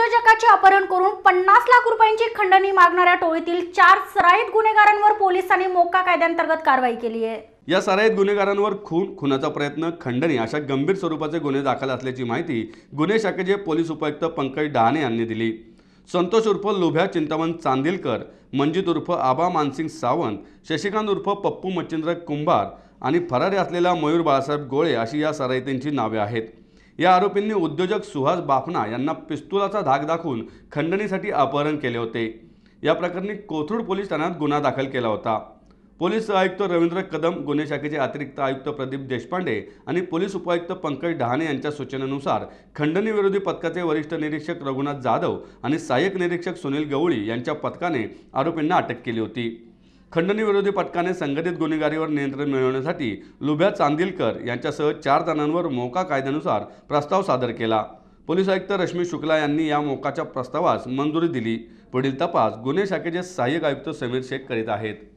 उद्योजकाचे अपहरण करून पन्नास लाख रुपयांची खंडणी मागणाऱ्या टोळीतील चार सराईत गुन्हेगारांवर पोलिसांनी मोका कायद्यांतर्गत कारवाई केली आहे या सराईत गुन्हेगारांवर खून खुनाचा प्रयत्न खंडणी अशा गंभीर स्वरूपाचे गुन्हे दाखल असल्याची माहिती गुन्हे शाखेचे पोलीस उपायुक्त पंकज डहाणे यांनी दिली संतोष उर्फ लोभ्या चिंतामण चांदिलकर मंजित उर्फ आबा मानसिंग सावंत शशिकांत उर्फ पप्पू मच्छिंद्र कुंभार आणि फरारी असलेला मयूर बाळासाहेब गोळे अशी या सराईतींची नावे आहेत या आरोपींनी उद्योजक सुहास बाफना यांना पिस्तुलाचा धाक दाखवून खंडणीसाठी अपहरण केले होते या प्रकरणी कोथरूड पोलीस ठाण्यात गुन्हा दाखल केला होता पोलीस आयुक्त रवींद्र कदम गुन्हे शाखेचे अतिरिक्त आयुक्त प्रदीप देशपांडे आणि पोलीस उपायुक्त पंकज डहाणे यांच्या सूचनेनुसार खंडणीविरोधी पथकाचे वरिष्ठ निरीक्षक रघुनाथ जाधव आणि सहाय्यक निरीक्षक सुनील गवळी यांच्या पथकाने आरोपींना अटक केली होती खंडणीविरोधी पथकाने संघटित गुन्हेगारीवर नियंत्रण मिळवण्यासाठी लुभ्या चांदिलकर यांच्यासह चार जणांवर मोका कायद्यानुसार प्रस्ताव सादर केला पोलीस आयुक्त रश्मी शुक्ला यांनी या मोकाच्या प्रस्तावास मंजुरी दिली पुढील तपास गुन्हे शाखेचे सहाय्यक आयुक्त समीर शेख करीत आहेत